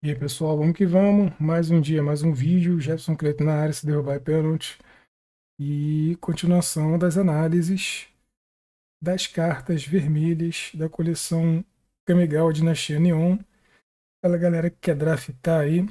E aí pessoal, vamos que vamos, mais um dia, mais um vídeo, Jefferson Creto na área, se derrubar pênalti e continuação das análises das cartas vermelhas da coleção Kamigawa Dinastia Neon aquela galera que quer draftar aí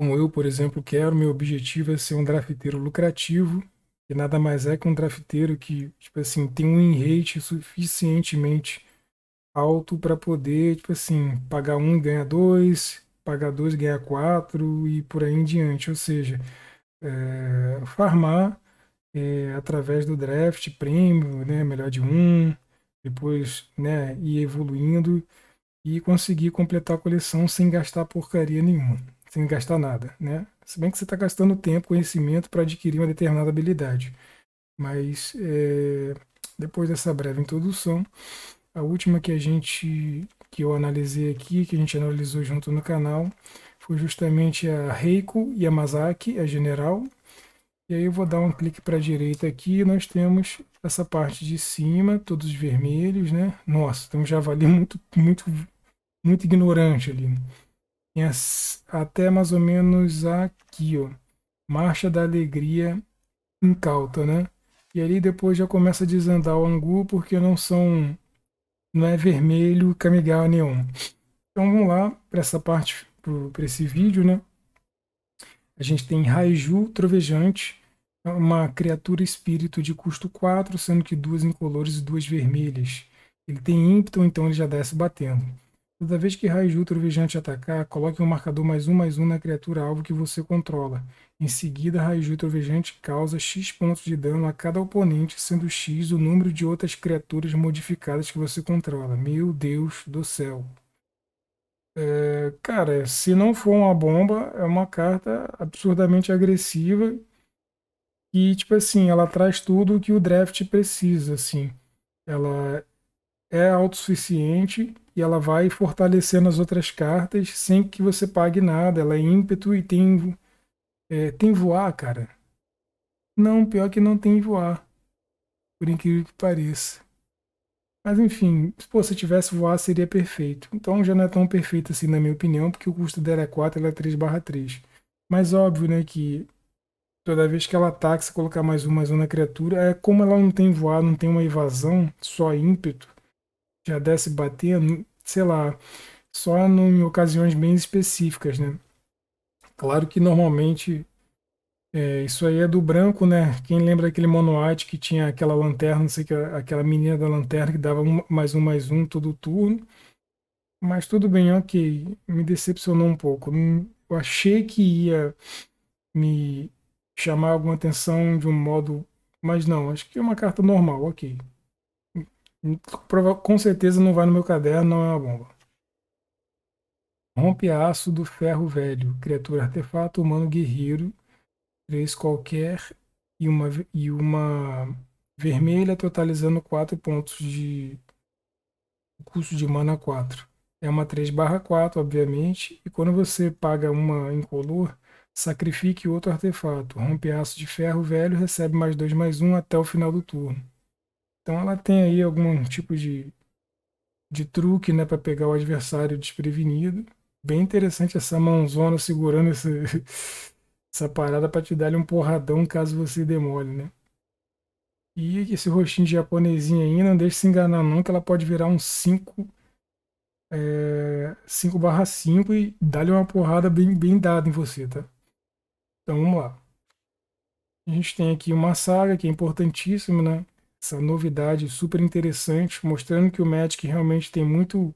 como eu, por exemplo, quero, meu objetivo é ser um drafteiro lucrativo que nada mais é que um drafteiro que tipo assim, tem um enrate suficientemente alto para poder, tipo assim, pagar um e ganhar dois, pagar dois e ganhar quatro e por aí em diante. Ou seja, é, farmar é, através do draft prêmio, né, melhor de um, depois né, ir evoluindo e conseguir completar a coleção sem gastar porcaria nenhuma, sem gastar nada. Né? Se bem que você está gastando tempo, conhecimento para adquirir uma determinada habilidade. Mas é, depois dessa breve introdução, a última que a gente que eu analisei aqui, que a gente analisou junto no canal, foi justamente a Reiko Yamazaki, a general. E aí eu vou dar um clique para a direita aqui e nós temos essa parte de cima, todos vermelhos, né? Nossa, tem um javali muito, muito, muito ignorante ali. até mais ou menos aqui, ó. Marcha da Alegria incauta, né? E ali depois já começa a desandar o angu, porque não são não é vermelho, camigal é neon. Então vamos lá para essa parte, para esse vídeo, né? A gente tem Raiju Trovejante, é uma criatura espírito de custo 4, sendo que duas incolores e duas vermelhas. Ele tem ímpeto, então ele já desce batendo. Toda vez que raio de atacar, coloque um marcador mais um mais um na criatura alvo que você controla. Em seguida, raio de causa X pontos de dano a cada oponente, sendo X o número de outras criaturas modificadas que você controla. Meu Deus do céu. É, cara, se não for uma bomba, é uma carta absurdamente agressiva. E, tipo assim, ela traz tudo o que o draft precisa, assim. Ela é autossuficiente e ela vai fortalecendo as outras cartas sem que você pague nada. Ela é ímpeto e tem, é, tem voar, cara. Não, pior que não tem voar. Por incrível que pareça. Mas enfim, pô, se tivesse voar seria perfeito. Então já não é tão perfeito assim, na minha opinião, porque o custo dela é 4, ela é 3 barra 3. Mas óbvio, né, que toda vez que ela ataca, se colocar mais um, mais um na criatura, é como ela não tem voar, não tem uma evasão, só ímpeto, já desce batendo, sei lá, só em ocasiões bem específicas, né? Claro que normalmente é, isso aí é do branco, né? Quem lembra daquele monoate que tinha aquela lanterna, não sei que aquela menina da lanterna que dava um, mais um mais um todo turno. Mas tudo bem, ok. Me decepcionou um pouco. Hum, eu achei que ia me chamar alguma atenção de um modo. Mas não, acho que é uma carta normal, ok com certeza não vai no meu caderno, não é uma bomba. Rompe-aço do ferro velho, criatura artefato, humano guerreiro, três qualquer e uma, e uma vermelha, totalizando 4 pontos de custo de mana 4. É uma 3 barra 4, obviamente, e quando você paga uma incolor, sacrifique outro artefato. Rompe-aço de ferro velho recebe mais 2 mais 1 até o final do turno. Então ela tem aí algum tipo de, de truque né, para pegar o adversário desprevenido. Bem interessante essa mãozona segurando essa, essa parada para te dar um porradão caso você demole, né? E esse rostinho de japonesinha aí, não deixe se enganar não, que ela pode virar um 5 é, 5 barra 5 e dar lhe uma porrada bem, bem dada em você, tá? Então vamos lá. A gente tem aqui uma saga que é importantíssima, né? essa novidade super interessante, mostrando que o Magic realmente tem muito.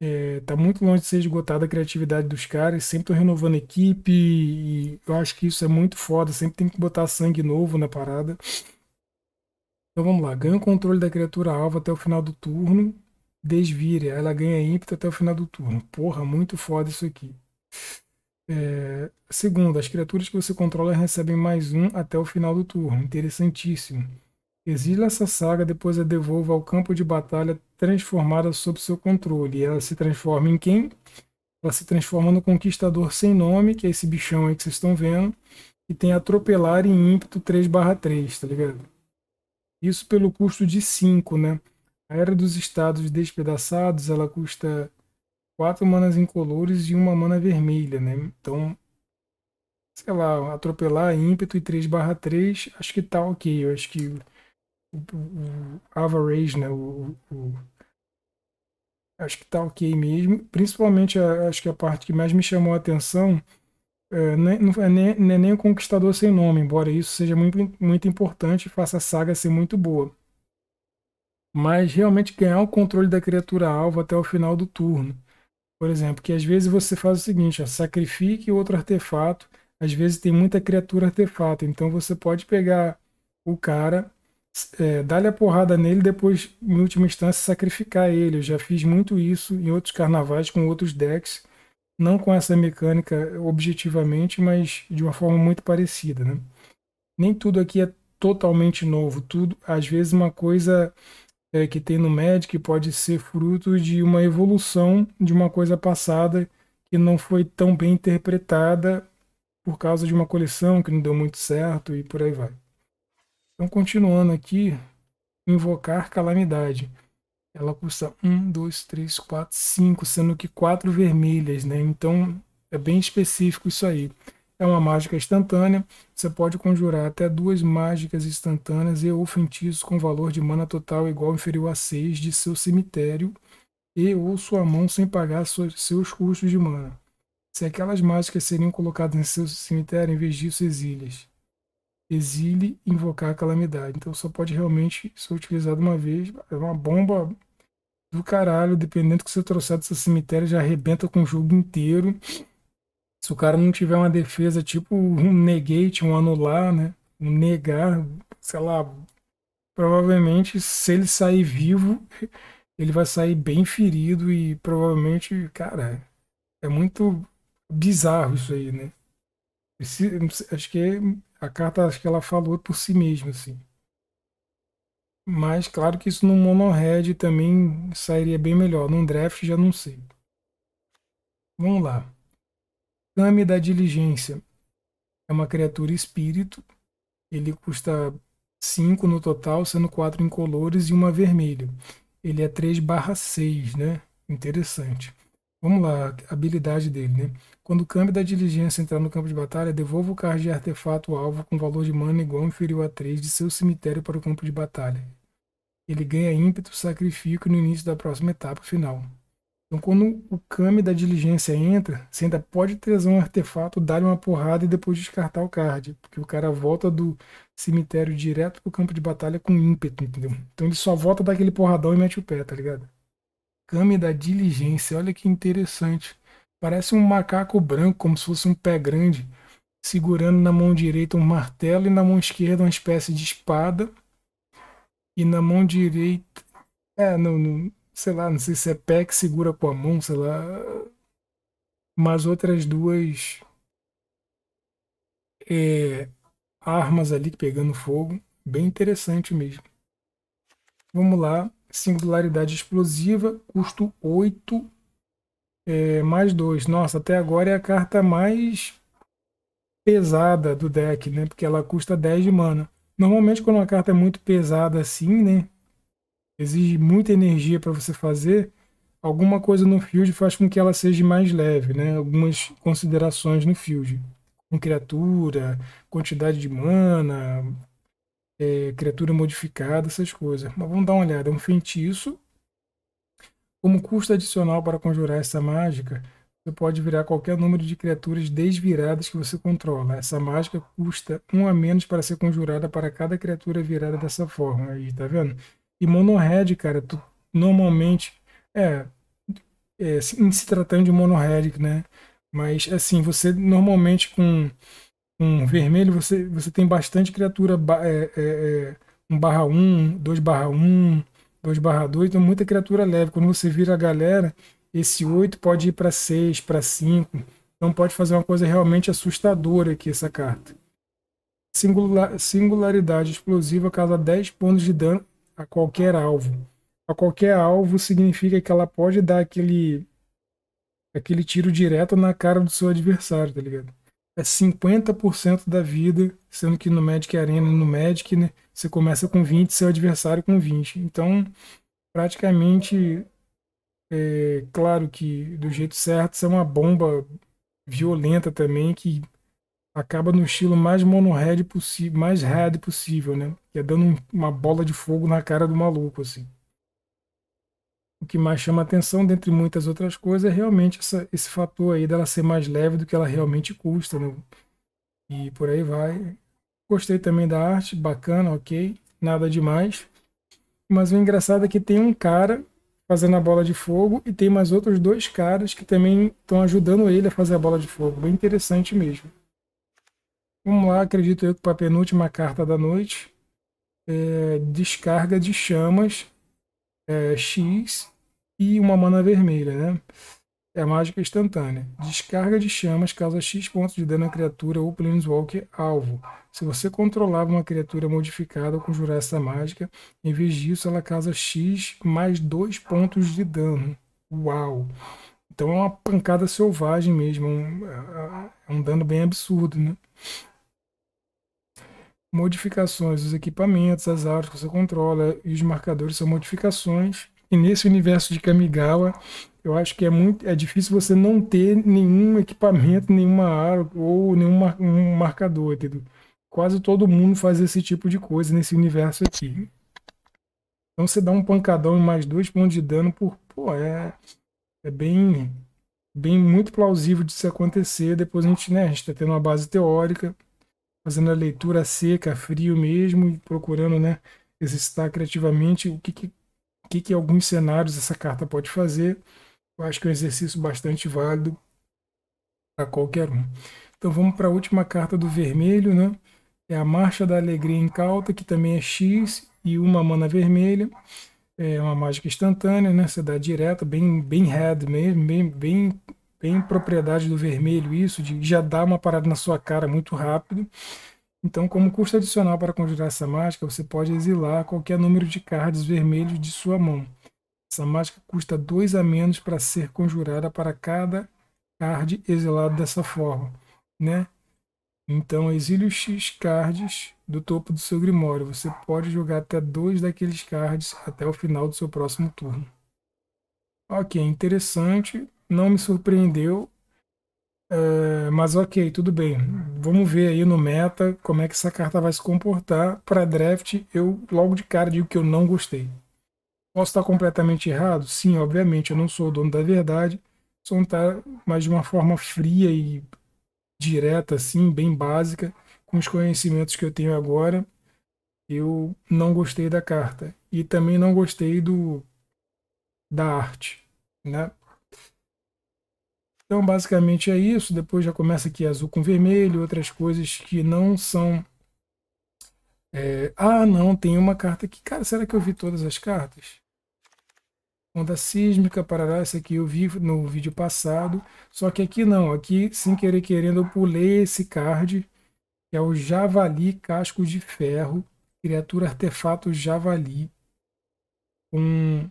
É, tá muito longe de ser esgotada a criatividade dos caras, sempre estão renovando equipe, e eu acho que isso é muito foda, sempre tem que botar sangue novo na parada. Então vamos lá, ganha o controle da criatura alva até o final do turno, desvire, ela ganha ímpeto até o final do turno. Porra, muito foda isso aqui. É, segundo, as criaturas que você controla recebem mais um até o final do turno. Interessantíssimo. Exila essa saga, depois a devolva ao campo de batalha transformada sob seu controle. E ela se transforma em quem? Ela se transforma no conquistador sem nome, que é esse bichão aí que vocês estão vendo, e tem atropelar em ímpeto 3/3, tá ligado? Isso pelo custo de 5, né? A Era dos Estados Despedaçados, ela custa 4 manas incolores e uma mana vermelha, né? Então, sei lá, atropelar, ímpeto e 3/3, acho que tá ok. Eu acho que o average, né? O, o, acho que tá ok mesmo. Principalmente, a, acho que a parte que mais me chamou a atenção é, não é nem, nem, é nem o Conquistador Sem Nome, embora isso seja muito, muito importante e faça a saga ser muito boa. Mas realmente ganhar o controle da criatura alvo até o final do turno. Por exemplo, que às vezes você faz o seguinte, ó, sacrifique outro artefato, às vezes tem muita criatura artefato, então você pode pegar o cara é, dar-lhe a porrada nele depois, em última instância, sacrificar ele. Eu já fiz muito isso em outros carnavais com outros decks, não com essa mecânica objetivamente, mas de uma forma muito parecida. Né? Nem tudo aqui é totalmente novo, tudo às vezes uma coisa é, que tem no Magic pode ser fruto de uma evolução de uma coisa passada que não foi tão bem interpretada por causa de uma coleção que não deu muito certo e por aí vai. Então, continuando aqui, invocar calamidade. Ela custa 1, 2, 3, 4, 5, sendo que 4 vermelhas, né? Então, é bem específico isso aí. É uma mágica instantânea. Você pode conjurar até duas mágicas instantâneas e ou feitiços com valor de mana total igual ou inferior a 6 de seu cemitério e ou sua mão sem pagar seus custos de mana. Se aquelas mágicas seriam colocadas em seu cemitério, em vez disso, exílias exile invocar a calamidade. Então só pode realmente ser utilizado uma vez. É uma bomba do caralho, dependendo do que você trouxer seu cemitério, já arrebenta com o jogo inteiro. Se o cara não tiver uma defesa tipo um negate, um anular, né? Um negar, sei lá. Provavelmente, se ele sair vivo, ele vai sair bem ferido e provavelmente, cara, é muito bizarro isso aí, né? Esse, acho que é a carta acho que ela falou por si mesma, assim. Mas claro que isso no mono-red também sairia bem melhor. Num draft já não sei. Vamos lá. Kami da Diligência é uma criatura espírito. Ele custa 5 no total, sendo 4 incolores e uma vermelha. Ele é 3 6, né? Interessante. Vamos lá, habilidade dele, né? Quando o câmbio da diligência entrar no campo de batalha, devolva o card de artefato alvo com valor de mana igual ou inferior a 3 de seu cemitério para o campo de batalha. Ele ganha ímpeto, sacrifício no início da próxima etapa final. Então, quando o câmbio da diligência entra, você ainda pode trazer um artefato, dar uma porrada e depois descartar o card, porque o cara volta do cemitério direto para o campo de batalha com ímpeto, entendeu? Então ele só volta daquele porradão e mete o pé, tá ligado? came da diligência. Olha que interessante. Parece um macaco branco, como se fosse um pé grande, segurando na mão direita um martelo e na mão esquerda uma espécie de espada. E na mão direita. É, não, não sei lá, não sei se é pé que segura com a mão, sei lá. Mas outras duas. É, armas ali pegando fogo. Bem interessante mesmo. Vamos lá singularidade explosiva, custo 8 é, mais 2. Nossa, até agora é a carta mais pesada do deck, né? Porque ela custa 10 de mana. Normalmente quando uma carta é muito pesada assim, né? Exige muita energia para você fazer. Alguma coisa no field faz com que ela seja mais leve, né? Algumas considerações no field. Com criatura, quantidade de mana, é, criatura modificada, essas coisas. Mas vamos dar uma olhada. É um feitiço. Como custo adicional para conjurar essa mágica, você pode virar qualquer número de criaturas desviradas que você controla. Essa mágica custa um a menos para ser conjurada para cada criatura virada dessa forma. Aí, tá vendo? E monohead, cara, tu, normalmente. É, é, se, se tratando de red, né? Mas assim, você normalmente com um vermelho, você, você tem bastante criatura é, é, 1 é, barra 1, 2 barra 1, 2 barra 2, então muita criatura leve. Quando você vira a galera, esse 8 pode ir para 6, para 5. Então pode fazer uma coisa realmente assustadora aqui essa carta. Singular, singularidade explosiva causa 10 pontos de dano a qualquer alvo. A qualquer alvo significa que ela pode dar aquele aquele tiro direto na cara do seu adversário, tá ligado? é 50% da vida, sendo que no Magic Arena no Magic, né, você começa com 20, seu adversário com 20. Então, praticamente, é claro que do jeito certo, isso é uma bomba violenta também que acaba no estilo mais mono-red possível, mais red possível, né? Que é dando uma bola de fogo na cara do maluco, assim o que mais chama atenção, dentre muitas outras coisas, é realmente essa, esse fator aí dela ser mais leve do que ela realmente custa, né? E por aí vai. Gostei também da arte, bacana, ok, nada demais. Mas o engraçado é que tem um cara fazendo a bola de fogo e tem mais outros dois caras que também estão ajudando ele a fazer a bola de fogo. Bem interessante mesmo. Vamos lá, acredito eu que para a penúltima carta da noite. É, descarga de chamas é, X e uma mana vermelha, né? É mágica instantânea. Descarga de chamas causa X pontos de dano à criatura ou Planeswalker alvo. Se você controlava uma criatura modificada ou conjurar essa mágica, em vez disso ela causa X mais 2 pontos de dano. Uau! Então é uma pancada selvagem mesmo, é um, é, é um dano bem absurdo, né? modificações dos equipamentos, as áreas que você controla e os marcadores são modificações. E nesse universo de Kamigawa, eu acho que é muito é difícil você não ter nenhum equipamento, nenhuma área ou nenhum mar, um marcador, entendeu? Quase todo mundo faz esse tipo de coisa nesse universo aqui. Então você dá um pancadão e mais dois pontos de dano por. Pô, é, é bem, bem muito plausível de se acontecer. Depois a gente, né, a gente tá tendo uma base teórica fazendo a leitura seca, frio mesmo, e procurando né, exercitar criativamente o que, que, que, que alguns cenários essa carta pode fazer. Eu acho que é um exercício bastante válido para qualquer um. Então vamos para a última carta do vermelho, né? É a Marcha da Alegria Incauta, que também é X e uma mana vermelha. É uma mágica instantânea, né? Você dá direta, bem, bem red, mesmo, bem, bem tem propriedade do vermelho, isso, de já dar uma parada na sua cara muito rápido. Então, como custo adicional para conjurar essa mágica, você pode exilar qualquer número de cards vermelhos de sua mão. Essa mágica custa 2 a menos para ser conjurada para cada card exilado dessa forma, né? Então, exile os X cards do topo do seu grimório. Você pode jogar até dois daqueles cards até o final do seu próximo turno. Ok, interessante não me surpreendeu. É, mas ok, tudo bem. Vamos ver aí no meta como é que essa carta vai se comportar. Para draft, eu logo de cara digo que eu não gostei. Posso estar completamente errado? Sim, obviamente, eu não sou o dono da verdade. só estar mais mas de uma forma fria e direta, assim, bem básica, com os conhecimentos que eu tenho agora, eu não gostei da carta. E também não gostei do da arte, né? Então, basicamente é isso. Depois já começa aqui azul com vermelho, outras coisas que não são. É... Ah, não, tem uma carta aqui. Cara, será que eu vi todas as cartas? Onda sísmica, parará, essa aqui eu vi no vídeo passado. Só que aqui não, aqui, sem querer querendo, eu pulei esse card, que é o Javali Casco de Ferro, criatura artefato Javali. Um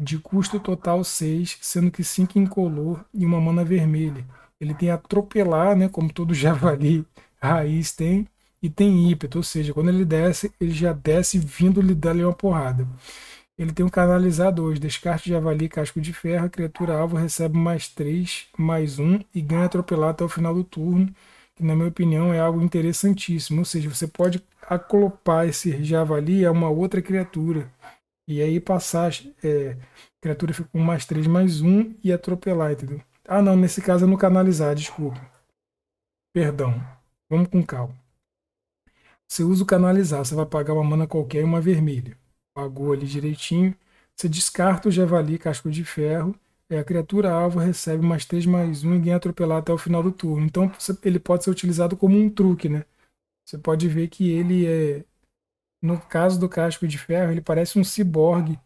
de custo total 6, sendo que 5 incolor e uma mana vermelha. Ele tem atropelar, né, como todo javali raiz tem, e tem ímpeto, ou seja, quando ele desce, ele já desce vindo lhe dar uma porrada. Ele tem um canalizar 2, descarte javali, casco de ferro, a criatura alvo recebe mais 3, mais 1 um, e ganha atropelar até o final do turno, que na minha opinião é algo interessantíssimo, ou seja, você pode aclopar esse javali a uma outra criatura, e aí passar é, criatura fica com mais 3, mais 1 e atropelar, entendeu? Ah, não, nesse caso é no canalizar, desculpa. Perdão. Vamos com calma. Você usa o canalizar, você vai pagar uma mana qualquer e uma vermelha. Pagou ali direitinho. Você descarta o javali, casco de ferro. É, a criatura alvo recebe mais 3, mais 1 e ganha é atropelar até o final do turno. Então ele pode ser utilizado como um truque, né? Você pode ver que ele é, no caso do casco de ferro, ele parece um ciborgue,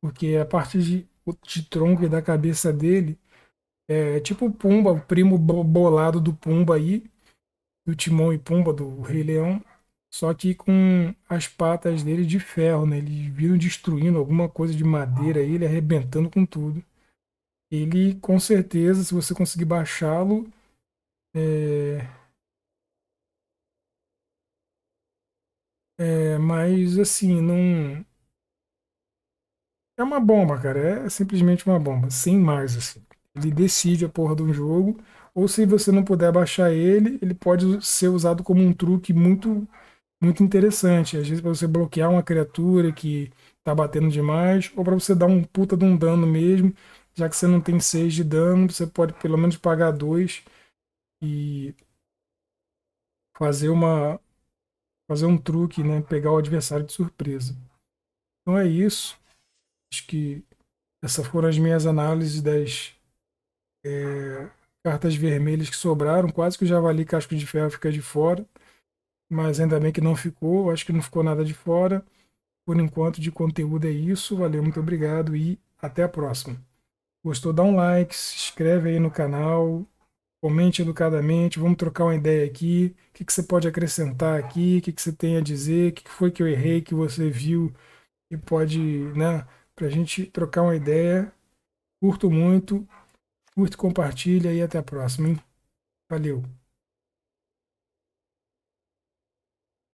porque a parte de, de tronco e da cabeça dele é, é tipo o Pumba, o primo bolado do Pumba aí, do Timão e Pumba, do Rei Leão, só que com as patas dele de ferro, né? Eles viram destruindo alguma coisa de madeira aí, ele arrebentando com tudo. Ele, com certeza, se você conseguir baixá-lo, é, É, mas assim, não. É uma bomba, cara. É simplesmente uma bomba. Sem mais, assim. Ele decide a porra de um jogo. Ou se você não puder baixar ele, ele pode ser usado como um truque muito muito interessante. Às vezes para você bloquear uma criatura que tá batendo demais, ou para você dar um puta de um dano mesmo, já que você não tem 6 de dano, você pode pelo menos pagar 2 e fazer uma, fazer um truque, né? Pegar o adversário de surpresa. Então é isso. Acho que essas foram as minhas análises das é, cartas vermelhas que sobraram. Quase que o Javali Casco de Ferro fica de fora. Mas ainda bem que não ficou. Acho que não ficou nada de fora. Por enquanto, de conteúdo é isso. Valeu, muito obrigado e até a próxima. Gostou? Dá um like, se inscreve aí no canal comente educadamente, vamos trocar uma ideia aqui, o que, que você pode acrescentar aqui, o que, que você tem a dizer, o que, que foi que eu errei, que você viu, e pode, né, para a gente trocar uma ideia. Curto muito, curto, compartilha e até a próxima, hein? Valeu!